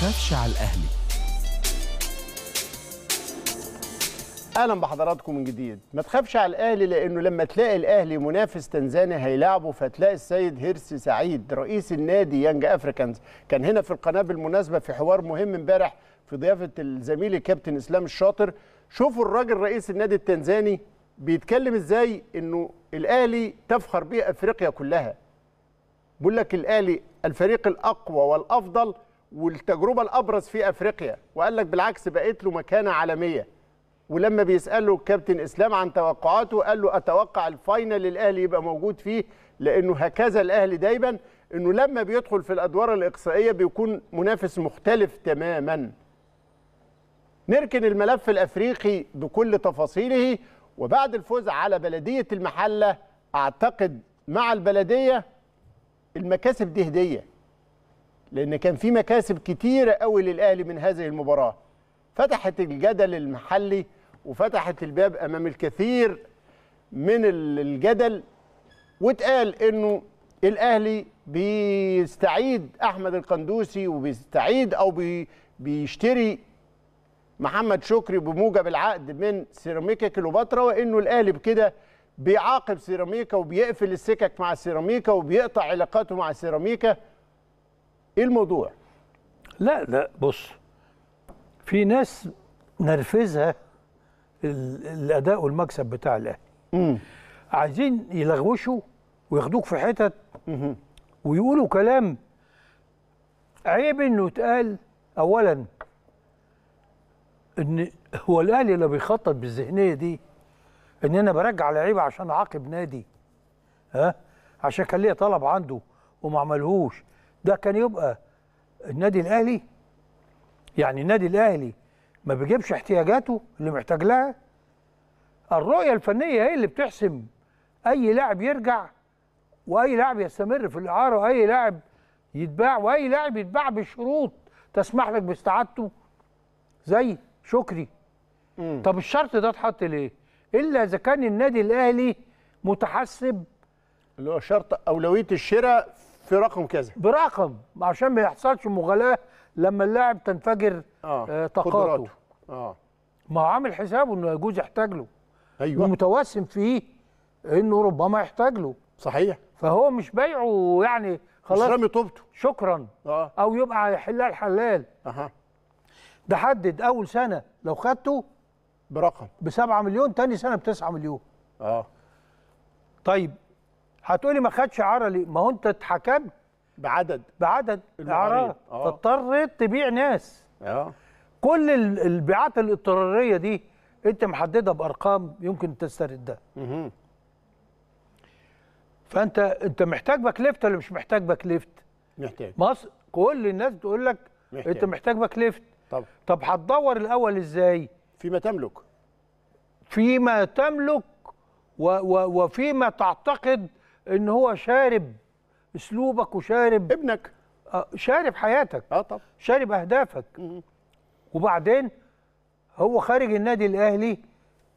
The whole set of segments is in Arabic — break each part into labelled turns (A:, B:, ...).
A: تخافش على الاهلي اهلا بحضراتكم من جديد ما تخافش على الاهلي لانه لما تلاقي الاهلي منافس تنزاني هيلاعبه فتلاقي السيد هيرسي سعيد رئيس النادي يانج افريكانز كان هنا في القناه بالمناسبه في حوار مهم امبارح في ضيافه الزميل الكابتن اسلام الشاطر شوفوا الراجل رئيس النادي التنزاني بيتكلم ازاي انه الاهلي تفخر به افريقيا كلها بيقول لك الاهلي الفريق الاقوى والافضل والتجربه الابرز في افريقيا وقال لك بالعكس بقيت له مكانه عالميه ولما بيساله الكابتن اسلام عن توقعاته قال له اتوقع الفاينل الاهلي يبقى موجود فيه لانه هكذا الاهلي دايما انه لما بيدخل في الادوار الاقصائيه بيكون منافس مختلف تماما نركن الملف الافريقي بكل تفاصيله وبعد الفوز على بلديه المحله اعتقد مع البلديه المكاسب دي هديه لأن كان في مكاسب كتيرة قوي للأهلي من هذه المباراة فتحت الجدل المحلي وفتحت الباب أمام الكثير من الجدل واتقال أنه الأهلي بيستعيد أحمد القندوسي وبيستعيد أو بي بيشتري محمد شكري بموجب العقد من سيراميكا كيلوباترا وانه الاهلي بكده بيعاقب سيراميكا وبيقفل السكك مع سيراميكا وبيقطع علاقاته مع سيراميكا ايه الموضوع
B: لا لا بص في ناس نرفزها الاداء والمكسب بتاع الاهلي عايزين يلغوشوا وياخدوك في حتت ويقولوا كلام عيب انه يتقال اولا ان هو الاهلي اللي بيخطط بالذهنيه دي ان انا برجع لعيبه عشان اعاقب نادي ها عشان كان ليا طلب عنده وما عملهوش ده كان يبقى النادي الاهلي يعني النادي الاهلي ما بيجيبش احتياجاته اللي محتاج لها الرؤيه الفنيه هي اللي بتحسم اي لاعب يرجع واي لاعب يستمر في الاعاره واي لاعب يتباع واي لاعب يتباع بشروط تسمح لك باستعادته زي شكري مم. طب الشرط ده اتحط ليه الا اذا كان النادي الاهلي متحسب اللي هو شرط اولويه الشراء في رقم كذا برقم عشان ما يحصلش مغالاه لما اللاعب تنفجر آه. آه طاقاته اه ما هو عامل حسابه انه يجوز يحتاج له ايوه ومتوسم فيه انه ربما يحتاج له صحيح فهو مش بيعه يعني خلاص مش رامي طوبته شكرا آه. او يبقى يحلها الحلال اها ده حدد اول سنه لو خدته برقم ب 7 مليون تاني سنه ب 9 مليون اه طيب هتقولي ما خدش عارة ليه؟ ما هو انت اتحكمت بعدد بعدد الاعراض اه. فاضطريت تبيع ناس اه كل البيعات الاضطراريه دي انت محددها بارقام يمكن تستردها فانت انت محتاج باك ليفت ولا مش محتاج باك ليفت؟ محتاج مصر كل الناس بتقول لك محتاج. انت محتاج باك ليفت طب طب هتدور الاول ازاي؟ فيما تملك فيما تملك و و وفيما تعتقد ان هو شارب اسلوبك وشارب ابنك آه، شارب حياتك اه طب شارب اهدافك م -م. وبعدين هو خارج النادي الاهلي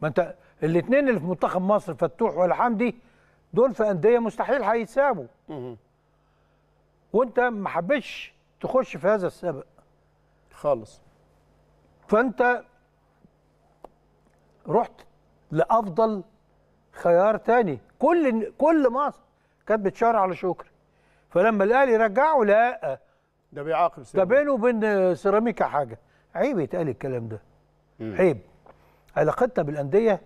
B: ما انت الاثنين اللي في منتخب مصر فتوح والحمدي دول في انديه مستحيل هيتسابوا وانت ما حبيتش تخش في هذا السبق خالص فانت رحت لافضل خيار تاني كل كل مصر كانت بتشار على شكري فلما الاهلي رجعه لا
A: ده بيعاقب ده
B: بينه وبين سيراميكا حاجه عيب يتقال الكلام ده مم. عيب علاقتنا بالانديه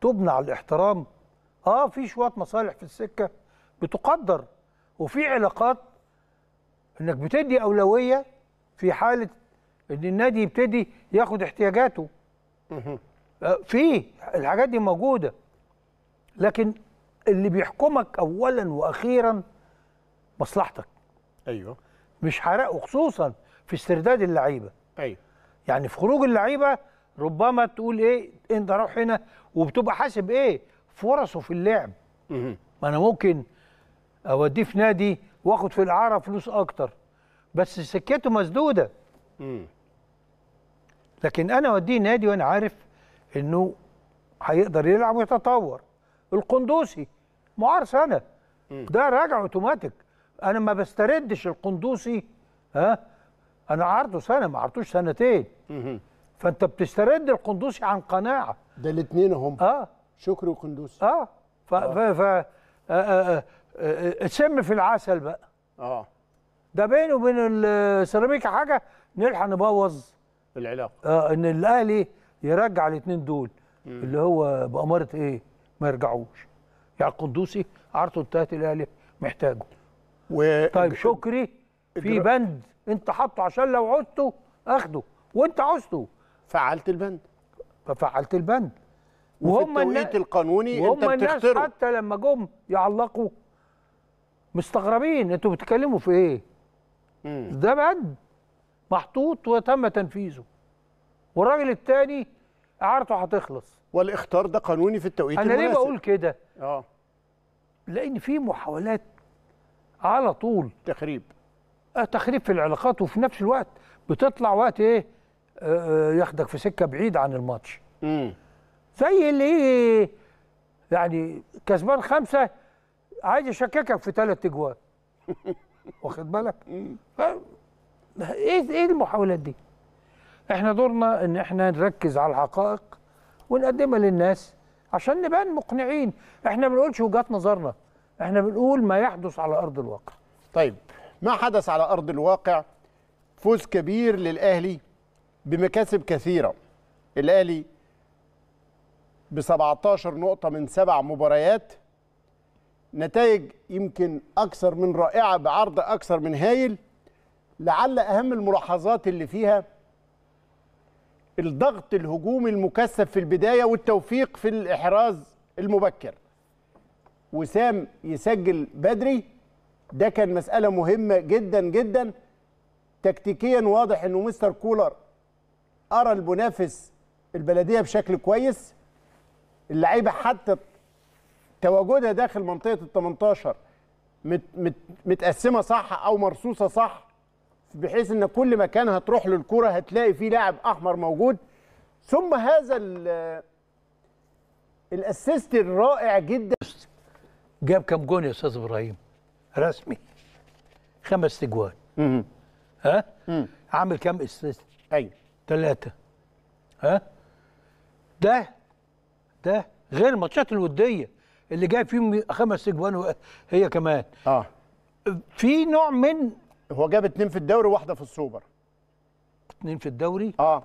B: تبنى على الاحترام اه في شويه مصالح في السكه بتقدر وفي علاقات انك بتدي اولويه في حاله ان النادي يبتدي ياخد احتياجاته آه، في الحاجات دي موجوده لكن اللي بيحكمك اولا واخيرا مصلحتك ايوه مش حرقه خصوصا في استرداد اللعيبه ايوه يعني في خروج اللعيبه ربما تقول ايه انت روح هنا وبتبقى حاسب ايه فرصه في اللعب ما انا ممكن اوديه في نادي واخد في الاعاره فلوس اكتر بس سكته مسدوده لكن انا اوديه نادي وانا عارف انه هيقدر يلعب ويتطور القندوسي معار سنه ده راجع اوتوماتيك انا ما بستردش القندوسي ها انا عارضه سنه ما عرضتوش سنتين فانت بتسترد القندوسي عن قناعه ده الاثنين هم اه شكري وقندوسي اه ف آه. ف ف السم آه، آه، في العسل بقى اه ده بينه وبين السيراميكا حاجه نلحق نبوظ العلاقه اه ان الاهلي يرجع الاثنين دول اللي هو باماره ايه ما يرجعوش يعني القندوسي عرضه انتهت الاهلي محتاجه و... طيب شكري
A: في بند
B: انت حاطه عشان لو عدته اخده وانت عوزته فعلت البند ففعلت البند وهم التوقيت القانوني وهم انت بتختره حتى لما جم يعلقوا مستغربين انتوا بتتكلموا في ايه؟ مم. ده بند محطوط وتم تنفيذه والراجل الثاني اعارته هتخلص والاختار ده قانوني في التوقيت انا ليه بقول كده اه لان في محاولات على طول تخريب آه تخريب في العلاقات وفي نفس الوقت بتطلع وقت ايه آه, آه، ياخدك في سكه بعيد عن الماتش امم زي اللي ايه يعني كسبان خمسه عايز يشككك في ثلاث اجوان واخد بالك؟ ايه ايه المحاولات دي؟ احنا دورنا ان احنا نركز على الحقائق ونقدمها للناس عشان نبان مقنعين احنا ما بنقولش وجهات نظرنا
A: احنا بنقول ما يحدث على ارض الواقع طيب ما حدث على ارض الواقع فوز كبير للاهلي بمكاسب كثيره الاهلي ب 17 نقطه من سبع مباريات نتائج يمكن اكثر من رائعه بعرض اكثر من هايل لعل اهم الملاحظات اللي فيها الضغط الهجومي المكثف في البدايه والتوفيق في الاحراز المبكر وسام يسجل بدري ده كان مساله مهمه جدا جدا تكتيكيا واضح انه مستر كولر ارى المنافس البلديه بشكل كويس اللعيبه حتى تواجدها داخل منطقه ال 18 متقسمه صح او مرصوصه صح بحيث ان كل مكان هتروح له الكوره هتلاقي فيه لاعب احمر موجود ثم هذا الاسيست الرائع جدا
B: جاب كام جون يا استاذ ابراهيم رسمي خمس تجوان ها مم. عامل كام اسيست ايوه ثلاثه ها ده ده غير الماتشات الوديه اللي جاي فيهم خمس تجوان هي كمان اه في نوع من هو جاب اتنين في الدوري وواحده في السوبر اتنين في الدوري اه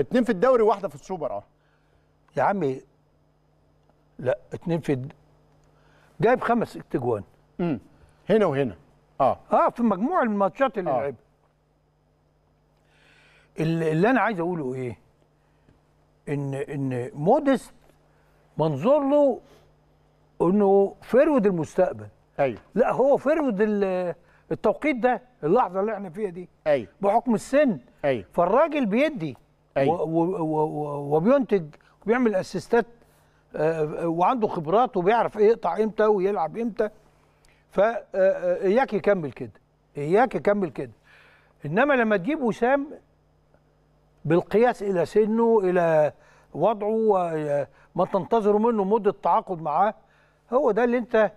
B: اتنين في الدوري وواحده في السوبر اه يا عمي لا اتنين في الد... جايب خمس اجوان امم هنا وهنا اه اه في مجموع الماتشات اللي آه. لعبها اللي انا عايز اقوله ايه ان ان مودست منظور له انه فيرود المستقبل ايوه لا هو فرض التوقيت ده اللحظه اللي احنا فيها دي ايوه بحكم السن ايوه فالراجل بيدي ايوه وبينتج وبيعمل اسيستات آه، آه، وعنده خبرات وبيعرف يقطع امتى ويلعب امتى فاياك آه، يكمل كده اياك يكمل كده انما لما تجيب وسام بالقياس الى سنه الى وضعه ما تنتظره منه مده تعاقد معاه هو ده اللي انت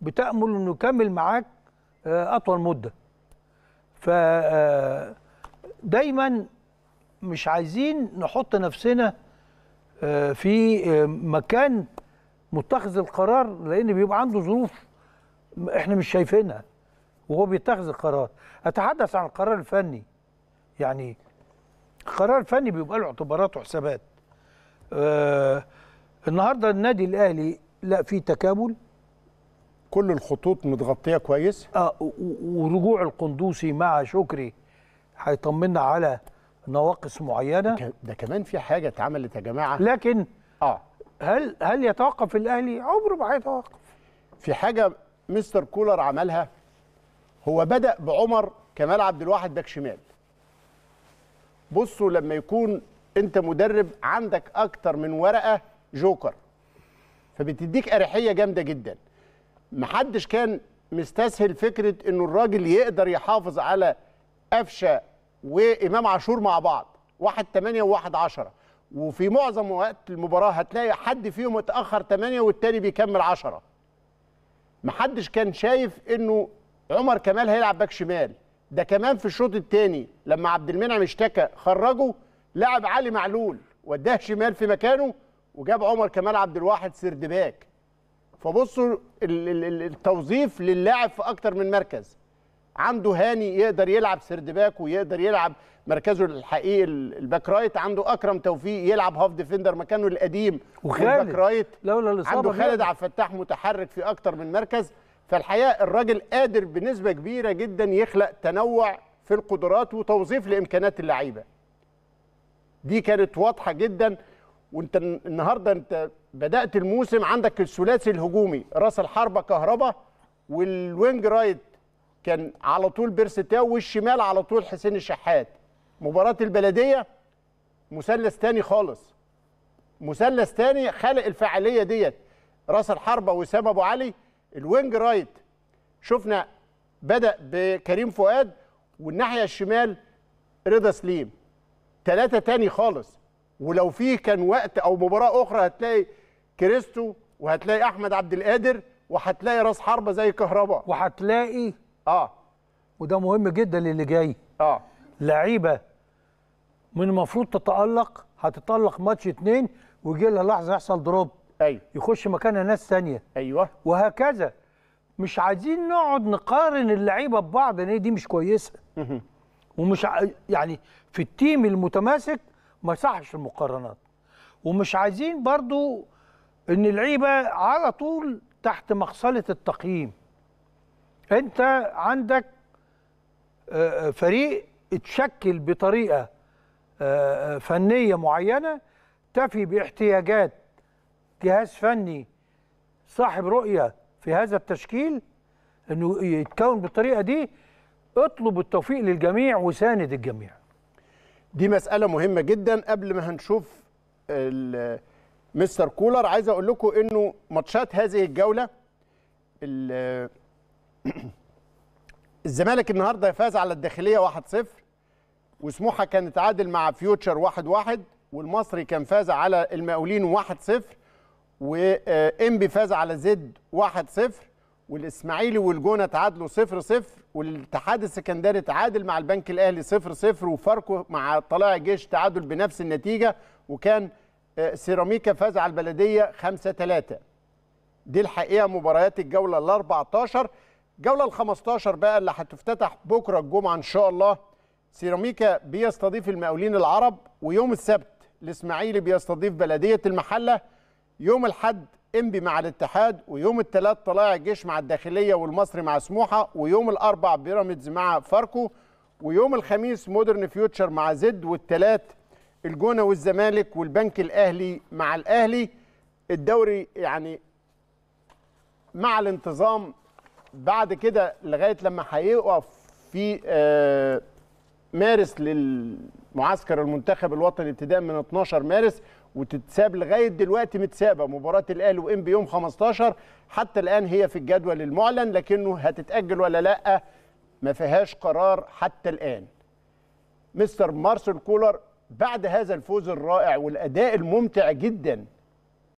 B: بتأمل انه يكمل معاك آه، اطول مده ف آه، دايما مش عايزين نحط نفسنا آه، في مكان متخذ القرار لان بيبقى عنده ظروف احنا مش شايفينها وهو بيتخذ القرار اتحدث عن القرار الفني يعني القرار الفني بيبقى له اعتبارات وحسابات النهارده النادي الاهلي لا في تكامل كل الخطوط متغطيه كويس اه ورجوع القندوسي مع شكري هيطمنا على نواقص معينه ده
A: كمان في حاجه اتعملت يا جماعه لكن اه هل هل يتوقف الاهلي عمره ما هيتوقف في حاجه مستر كولر عملها هو بدا بعمر كمال عبد الواحد باك شمال بصوا لما يكون انت مدرب عندك اكتر من ورقه جوكر فبتديك اريحيه جامده جدا محدش كان مستسهل فكره انه الراجل يقدر يحافظ على قفشه وامام عاشور مع بعض واحد 8 وواحد 10 وفي معظم وقت المباراه هتلاقي حد فيهم اتاخر 8 والتاني بيكمل 10 محدش كان شايف انه عمر كمال هيلعب باك شمال ده كمان في الشوط الثاني لما عبد المنعم اشتكى خرجه لعب علي معلول وداه شمال في مكانه وجاب عمر كمال عبد الواحد باك فبصوا التوظيف للاعب في اكتر من مركز عنده هاني يقدر يلعب سرد باك ويقدر يلعب مركزه الحقيقي الباك رايت عنده اكرم توفيق يلعب هاف ديفندر مكانه القديم والباك رايت لولا الاصابه عنده خالد عبد الفتاح متحرك في اكتر من مركز فالحقيقه الراجل قادر بنسبه كبيره جدا يخلق تنوع في القدرات وتوظيف لامكانات اللعيبه دي كانت واضحه جدا وانت النهارده انت بدات الموسم عندك الثلاثي الهجومي راس الحربه كهربا والوينج رايت كان على طول بيرستاو والشمال على طول حسين الشحات مباراه البلديه مثلث تاني خالص مثلث تاني خلق الفاعليه ديت راس الحربه وسام ابو علي الوينج رايت شفنا بدا بكريم فؤاد والناحيه الشمال رضا سليم ثلاثه تاني خالص ولو في كان وقت او مباراه اخرى هتلاقي كريستو وهتلاقي احمد عبد القادر وهتلاقي راس حربه زي كهرباء وهتلاقي اه
B: وده مهم جدا للي جاي اه لعيبه من المفروض تتالق هتتالق ماتش اتنين ويجي لها لحظه يحصل دروب ايوه يخش مكانها ناس ثانيه ايوه وهكذا مش عايزين نقعد نقارن اللعيبه ببعض لان دي مش كويسه ومش يعني في التيم المتماسك ما يصحش المقارنات ومش عايزين برضو ان اللعيبه على طول تحت مغسله التقييم انت عندك آه، آه، فريق اتشكل بطريقه آه، فنيه معينه تفي باحتياجات جهاز فني صاحب رؤيه في هذا التشكيل انه يتكون بالطريقه دي
A: اطلب التوفيق للجميع وساند الجميع دي مساله مهمه جدا قبل ما هنشوف مستر كولر عايز اقول لكم انه ماتشات هذه الجوله الزمالك النهارده فاز على الداخليه 1-0 وسموحه كان تعادل مع فيوتشر 1-1 والمصري كان فاز على المقاولين 1-0 وانبي فاز على زد 1-0 والاسماعيلي والجونه تعادلوا 0 0 والاتحاد السكندري تعادل مع البنك الاهلي 0 0 وفاركو مع طلائع الجيش تعادل بنفس النتيجه وكان آه، سيراميكا فاز على البلديه 5 3 دي الحقيقه مباريات الجوله ال 14 الجوله ال 15 بقى اللي هتفتتح بكره الجمعه ان شاء الله سيراميكا بيستضيف المقاولين العرب ويوم السبت الاسماعيلي بيستضيف بلديه المحله يوم الاحد انبي مع الاتحاد ويوم الثلاث طلائع الجيش مع الداخليه والمصري مع سموحه ويوم الاربع بيراميدز مع فاركو ويوم الخميس مودرن فيوتشر مع زد والثلاث الجونه والزمالك والبنك الاهلي مع الاهلي الدوري يعني مع الانتظام بعد كده لغايه لما هيقف في آه، مارس للمعسكر المنتخب الوطني ابتداء من 12 مارس وتتساب لغايه دلوقتي متسابه مباراه الاهلي وام بي يوم 15 حتى الان هي في الجدول المعلن لكنه هتتاجل ولا لا ما فيهاش قرار حتى الان مستر مارسل كولر بعد هذا الفوز الرائع والاداء الممتع جدا